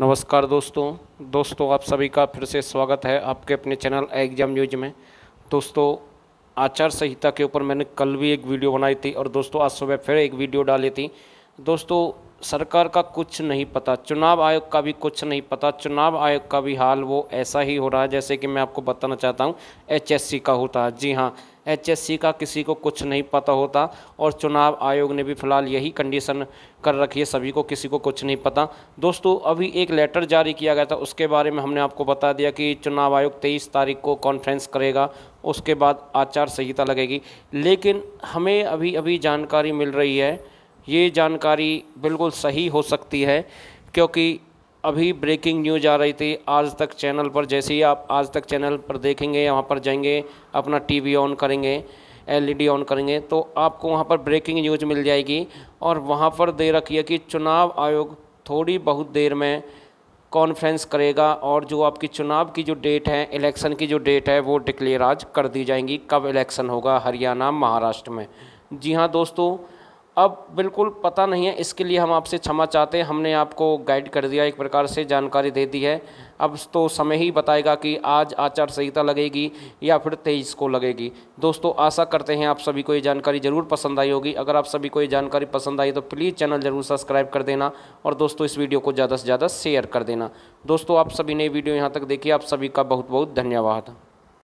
नमस्कार दोस्तों दोस्तों आप सभी का फिर से स्वागत है आपके अपने चैनल एग्जाम न्यूज में दोस्तों आचार संहिता के ऊपर मैंने कल भी एक वीडियो बनाई थी और दोस्तों आज सुबह फिर एक वीडियो डाली थी दोस्तों सरकार का कुछ नहीं पता चुनाव आयोग का भी कुछ नहीं पता चुनाव आयोग का भी हाल वो ऐसा ही हो रहा है जैसे कि मैं आपको बताना चाहता हूँ एच का होता है जी हाँ एचएससी का किसी को कुछ नहीं पता होता और चुनाव आयोग ने भी फ़िलहाल यही कंडीशन कर रखी है सभी को किसी को कुछ नहीं पता दोस्तों अभी एक लेटर जारी किया गया था उसके बारे में हमने आपको बता दिया कि चुनाव आयोग तेईस तारीख को कॉन्फ्रेंस करेगा उसके बाद आचार संहिता लगेगी लेकिन हमें अभी अभी जानकारी मिल रही है ये जानकारी बिल्कुल सही हो सकती है क्योंकि अभी ब्रेकिंग न्यूज आ रही थी आज तक चैनल पर जैसे ही आप आज तक चैनल पर देखेंगे वहाँ पर जाएंगे अपना टीवी ऑन करेंगे एलईडी ऑन e करेंगे तो आपको वहाँ पर ब्रेकिंग न्यूज मिल जाएगी और वहाँ पर दे रखी है कि चुनाव आयोग थोड़ी बहुत देर में कॉन्फ्रेंस करेगा और जो आपकी चुनाव की जो डेट है इलेक्शन की जो डेट है वो डिक्लेयर आज कर दी जाएंगी कब इलेक्शन होगा हरियाणा महाराष्ट्र में जी हाँ दोस्तों अब बिल्कुल पता नहीं है इसके लिए हम आपसे क्षमा चाहते हैं हमने आपको गाइड कर दिया एक प्रकार से जानकारी दे दी है अब तो समय ही बताएगा कि आज आचार संहिता लगेगी या फिर तेईस को लगेगी दोस्तों आशा करते हैं आप सभी को ये जानकारी ज़रूर पसंद आई होगी अगर आप सभी को ये जानकारी पसंद आई तो प्लीज़ चैनल ज़रूर सब्सक्राइब कर देना और दोस्तों इस वीडियो को ज़्यादा से ज़्यादा शेयर कर देना दोस्तों आप सभी ने वीडियो यहाँ तक देखी आप सभी का बहुत बहुत धन्यवाद